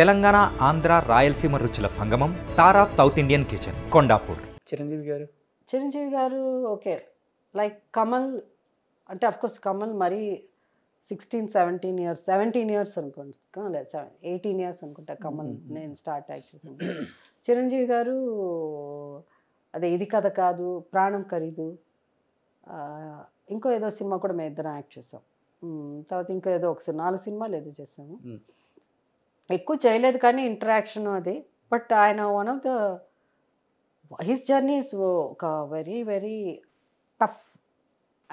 తెలంగాణ ఆంధ్ర రాయలసీమ రుచుల సంగమం Tara south Indian kitchen Kondapur Chiranjeevi garu Chiranjeevi గారు ఓకే లైక్ కమల్ అంటే అఫ్కోర్స్ కమల్ మరీ sixteen seventeen years seventeen years అనుకుంటా లేదు సెవెన్ ఎయిటీన్ ఇయర్స్ అనుకుంటా కమల్ mm-hmm. నేను స్టార్ట్ యాక్ట్ చేశాను చిరంజీవి గారు అదే ఇది కథ కాదు ప్రాణం ఖరీదు ఇంకో ఏదో సినిమా కూడా మేము ఇద్దరం యాక్ట్ చేసాం తర్వాత ఇంకో ఏదో ఒక నాలుగు సినిమాలు ఏదో చేసాము mm. ఎక్కువ చేయలేదు కానీ ఇంటరాక్షన్ అది బట్ ఆయన one of the his journeys ఒక వెరీ వెరీ టఫ్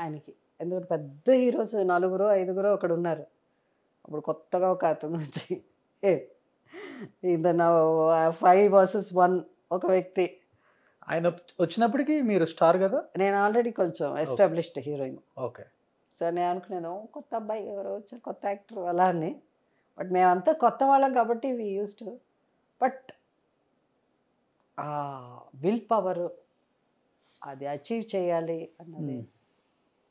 ఆయనకి ఎందుకంటే పెద్ద హీరోస్ నలుగురు ఐదుగురు అక్కడ ఉన్నారు అప్పుడు కొత్తగా ఒక అతను వచ్చి ఏ ఇంత ఫైవ్ వర్సెస్ వన్ ఒక వ్యక్తి ఆయన వచ్చినప్పటికీ మీరు స్టార్ కదా నేను ఆల్రెడీ కొంచెం ఎస్టాబ్లిష్డ్ హీరోయిన్ ఓకే సో నేను అనుకునేది కొత్త అబ్బాయి ఎవరు వచ్చారు కొత్త యాక్టర్ అలా అని బట్ మేమంతా కొత్త వాళ్ళం కాబట్టి వి యూజ్ టు బట్ ఆ విల్ పవర్ అది అచీవ్ చేయాలి అన్నది hmm.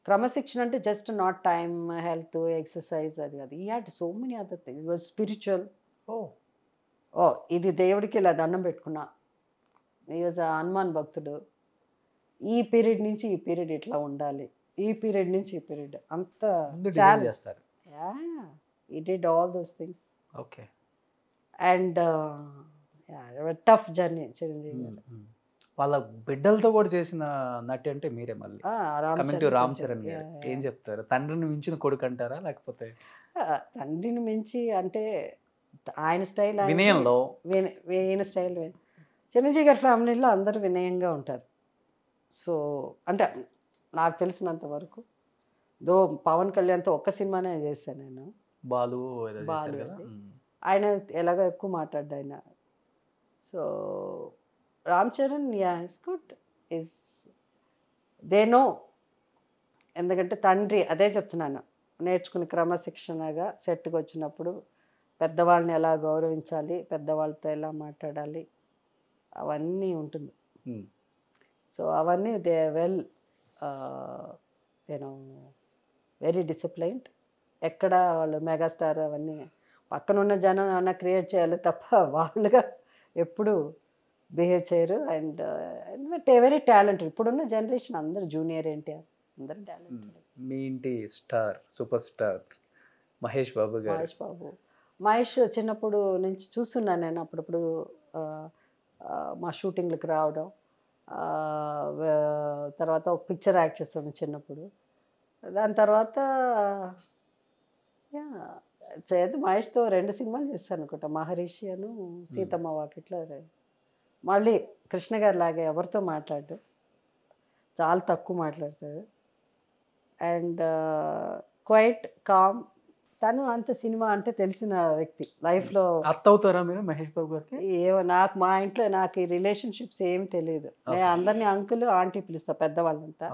క్రమశిక్షణ అంటే just not time health exercise అది అది ఈ had so many other things was spiritual ఓ ఓ ఇది దేవుడికి ఇలా దండం పెట్టుకున్నా ఈ వాజ్ హనుమాన్ భక్తుడు ఈ పీరియడ్ నుంచి ఈ పీరియడ్ ఇట్లా ఉండాలి ఈ పీరియడ్ నుంచి ఈ పీరియడ్ అంత చేస్తారు he did all those things okay and tough journey Chiranjeevi garu వాళ్ళ బిడ్డలతో కూడా చేసిన నటి అంటే మీరే మళ్ళీ రామ్ చరణ్ గారు ఏం చెప్తారు తండ్రిని మించిన కొడుకు అంటారా లేకపోతే తండ్రిని మించి అంటే ఆయన స్టైల్ వినయంలో ఈయన స్టైల్ చిరంజీవి గారి ఫ్యామిలీలో అందరూ వినయంగా ఉంటారు సో అంటే నాకు తెలిసినంత వరకు దో పవన్ కళ్యాణ్తో ఒక్క సినిమానే చేశాను నేను బాలు బాలు ఆయన ఎలాగ ఎక్కువ మాట్లాడ్డా ఆయన so Ram Charan as is good is they know ఎందుకంటే తండ్రి అదే చెప్తున్నాను నేర్చుకుని క్రమశిక్షణగా సెట్కి వచ్చినప్పుడు పెద్దవాళ్ళని ఎలా గౌరవించాలి పెద్దవాళ్ళతో ఎలా మాట్లాడాలి అవన్నీ ఉంటుంది సో అవన్నీ దే వెల్ నేను వెరీ డిసిప్లైన్డ్ ఎక్కడ వాళ్ళు మెగాస్టార్ అవన్నీ పక్కనున్న జనం ఏమన్నా క్రియేట్ చేయాలి తప్ప వాళ్ళుగా ఎప్పుడు బిహేవ్ చేయరు అండ్ టే వెరీ టాలెంటెడ్ ఇప్పుడున్న జనరేషన్ అందరు జూనియర్ ఏంటి అందరు టాలెంటెడ్ మీ ఇంటి star super star Mahesh Babu Mahesh Babu Mahesh చిన్నప్పుడు నుంచి చూస్తున్నాను నేను అప్పుడప్పుడు మా షూటింగ్లకు రావడం తర్వాత ఒక పిక్చర్ యాక్ట్ చేస్తాను చిన్నప్పుడు దాని తర్వాత యా మహేష్తో రెండు సినిమాలు చేస్తాను అనుకుంటా మహర్షి అను సీతమ్మ వాకిట్లో మళ్ళీ కృష్ణ గారు లాగే ఎవరితో మాట్లాడు చాలా తక్కువ మాట్లాడతాడు అండ్ క్వైట్ కామ్ తను అంత సినిమా అంటే తెలిసిన వ్యక్తి లైఫ్లో అత్త అవుతారా మీరు మహేష్ బాబు గారికి ఏమో నాకు మా ఇంట్లో నాకు ఈ రిలేషన్షిప్స్ ఏం తెలియదు నేను అందరినీ అంకుల్ ఆంటీ పిలుస్తాను పెద్దవాళ్ళంతా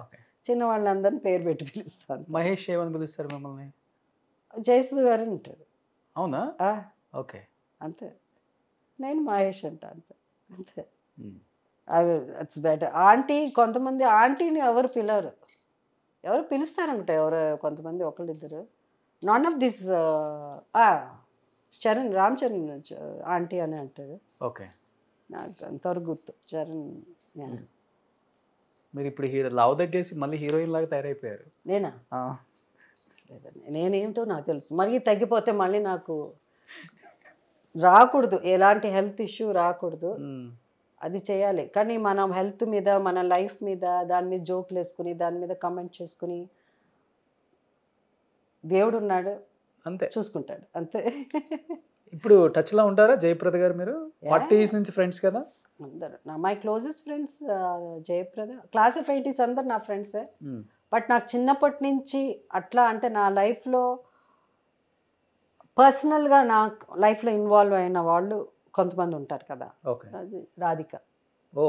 చిన్నవాళ్ళందరిని పేరు పెట్టి పిలుస్తాను మహేష్ ఏమని పిలుస్తారు మిమ్మల్ని జయసుధ గారు ఉంటాడు అవునా ఓకే అంతే నేను మహేష్ అంట అంతే అంతే అవి అట్స్ బెటర్ ఆంటీ కొంతమంది ఆంటీని ఎవరు పిలరు ఎవరు పిలుస్తారనమాట ఎవరు కొంతమంది ఒకళ్ళిద్దరు none of this Charan Ram Charan aunty అని అంటారు ఓకే నాకు అంతవరకు గుర్తు చరణ్ మీరు ఇప్పుడు హీరో లవ్ దగ్గేసి మళ్ళీ హీరోయిన్ లాగా తయారైపోయారు నేనా లేదండి నేనేమిటో నాకు తెలుసు మరి తగ్గిపోతే మళ్ళీ నాకు రాకూడదు ఎలాంటి హెల్త్ ఇష్యూ రాకూడదు అది చేయాలి కానీ మనం హెల్త్ మీద మన లైఫ్ మీద దాని మీద జోకులు వేసుకుని దాని మీద కమెంట్ చేసుకుని దేవుడు ఉన్నాడు అంతే చూసుకుంటాడు అంతే ఇప్పుడు టచ్లో ఉంటారా జయప్రద గారు మీరు ఫార్టీ నుంచి ఫ్రెండ్స్ కదా అందరు నా my closest friends Jayaprada class of eighties అందరు నా ఫ్రెండ్సే బట్ నాకు చిన్నప్పటి నుంచి అట్లా అంటే నా లైఫ్లో పర్సనల్గా నా లైఫ్లో ఇన్వాల్వ్ అయిన వాళ్ళు కొంతమంది ఉంటారు కదా రాధిక ఓ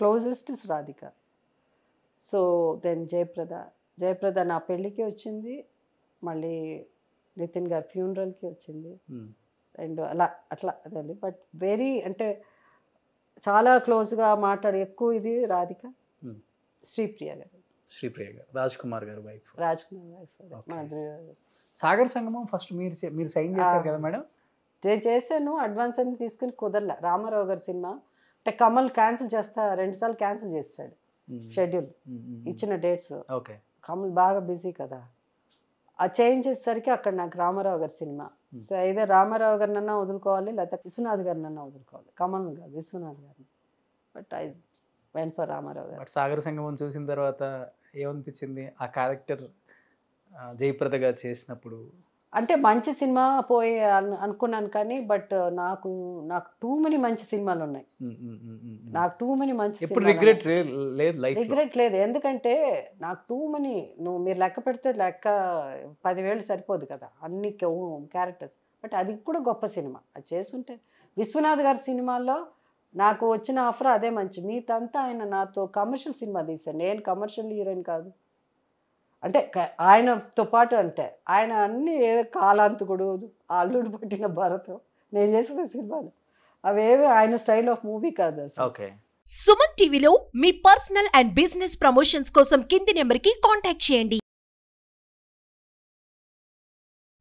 closest is Radhika so then Jayaprada Jayaprada నా పెళ్ళికి వచ్చింది మళ్ళీ నితిన్ గారి ఫ్యూనరల్కి వచ్చింది అండ్ hmm. అలా అట్లా అదండి బట్ వెరీ అంటే చాలా క్లోజ్గా మాట్లాడే ఎక్కువ ఇది రాధిక hmm. శ్రీప్రియ గారు శ్రీప్రియ గారు Raj Kumar garu wife Raj Kumar wife Sagar Sangamam first మీరు మీరు సైన్ చేశారు కదా మేడం నేను చేశాను అడ్వాన్స్ అని తీసుకుని కుదరలే రామారావు గారి సినిమా అంటే కమల్ క్యాన్సిల్ చేస్తా రెండుసార్లు క్యాన్సిల్ చేస్తాడు షెడ్యూల్ ఇచ్చిన డేట్స్ ఓకే కమల్ బాగా బిజీ కదా ఆ చేంజ్ చేసేసరికి అక్కడ నాకు రామారావు గారి సినిమా సో అయితే రామారావు గారినన్నా వదులుకోవాలి లేకపోతే విశ్వనాథ్ గారినన్నా వదులుకోవాలి కమల్ గారు విశ్వనాథ్ గారిని బట్ ఐ వెంపర్ రామారావు గారు బట్ సాగర సంగమం చూసిన తర్వాత ఏమనిపించింది ఆ క్యారెక్టర్ జయప్రదగా చేసినప్పుడు అంటే మంచి సినిమా పోయి అనుకున్నాను కానీ బట్ నాకు నాకు టూ మనీ మంచి సినిమాలు ఉన్నాయి నాకు టూ మనీ మంచి ఎప్పుడు రిగ్రెట్ లేదు రిగ్రెట్ లేదు ఎందుకంటే నాకు టూ మనీ నువ్వు మీరు లెక్క పెడితే లెక్క పదివేలు సరిపోదు కదా అన్ని క్యారెక్టర్స్ బట్ అది కూడా గొప్ప సినిమా అది చేస్తుంటే విశ్వనాథ్ గారి సినిమాల్లో నాకు వచ్చిన ఆఫర్ అదే మంచి మీతంతా ఆయన నాతో కమర్షియల్ సినిమా తీశాను నేను కమర్షియల్ హీరోయిన్ కాదు అంటే ఆయనతో పాటు అంటే ఆయన అన్ని కాలాంతకుడు అల్లుడు పట్టిన భరతం నేను చేసిన సినిమాలు అవేవి ఆయన స్టైల్ ఆఫ్ మూవీ కాదు ఓకే సుమన్ టీవీలో మీ పర్సనల్ అండ్ బిజినెస్ ప్రమోషన్స్ కోసం కింది నెంబర్కి కాంటాక్ట్ చేయండి